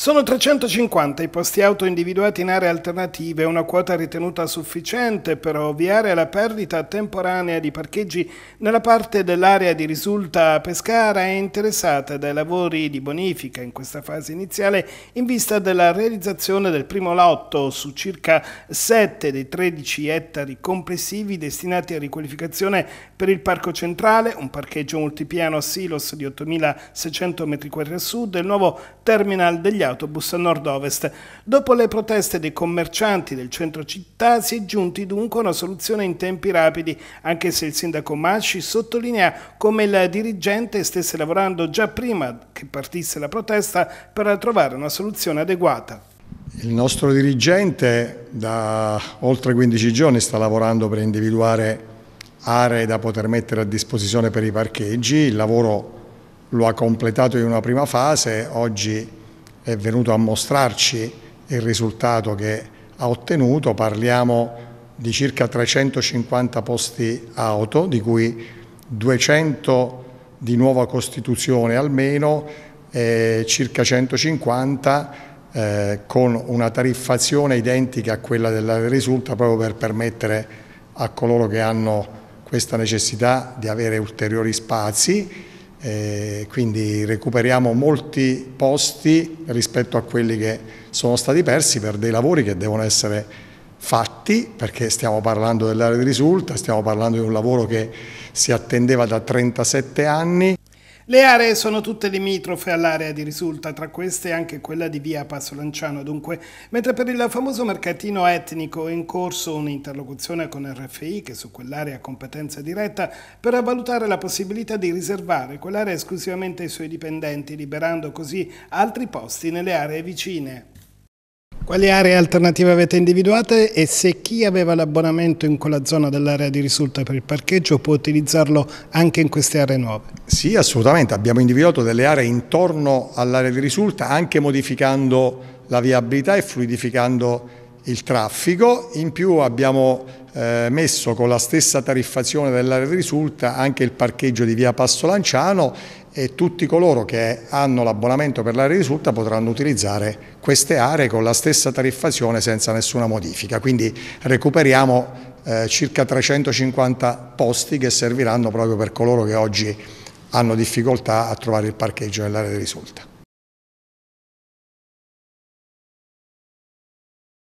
Sono 350 i posti auto individuati in aree alternative, una quota ritenuta sufficiente per ovviare alla perdita temporanea di parcheggi nella parte dell'area di risulta Pescara e interessata dai lavori di bonifica in questa fase iniziale in vista della realizzazione del primo lotto su circa 7 dei 13 ettari complessivi destinati a riqualificazione per il parco centrale, un parcheggio multipiano a Silos di 8.600 m2 a sud e il nuovo terminal degli auto autobus a nord-ovest. Dopo le proteste dei commercianti del centro città si è giunti dunque a una soluzione in tempi rapidi, anche se il sindaco Masci sottolinea come il dirigente stesse lavorando già prima che partisse la protesta per trovare una soluzione adeguata. Il nostro dirigente da oltre 15 giorni sta lavorando per individuare aree da poter mettere a disposizione per i parcheggi, il lavoro lo ha completato in una prima fase, oggi è venuto a mostrarci il risultato che ha ottenuto, parliamo di circa 350 posti auto, di cui 200 di nuova costituzione almeno, e circa 150 eh, con una tariffazione identica a quella della risulta proprio per permettere a coloro che hanno questa necessità di avere ulteriori spazi eh, quindi recuperiamo molti posti rispetto a quelli che sono stati persi per dei lavori che devono essere fatti, perché stiamo parlando dell'area di risulta, stiamo parlando di un lavoro che si attendeva da 37 anni. Le aree sono tutte limitrofe all'area di risulta, tra queste anche quella di via Passolanciano dunque, mentre per il famoso mercatino etnico è in corso un'interlocuzione con RFI che su quell'area ha competenza diretta per valutare la possibilità di riservare quell'area esclusivamente ai suoi dipendenti, liberando così altri posti nelle aree vicine. Quali aree alternative avete individuate e se chi aveva l'abbonamento in quella zona dell'area di risulta per il parcheggio può utilizzarlo anche in queste aree nuove? Sì, assolutamente. Abbiamo individuato delle aree intorno all'area di risulta anche modificando la viabilità e fluidificando il traffico. In più abbiamo eh, messo con la stessa tariffazione dell'area risulta anche il parcheggio di via Passo Lanciano e tutti coloro che hanno l'abbonamento per l'area risulta potranno utilizzare queste aree con la stessa tariffazione senza nessuna modifica. Quindi recuperiamo eh, circa 350 posti che serviranno proprio per coloro che oggi hanno difficoltà a trovare il parcheggio nell'area risulta.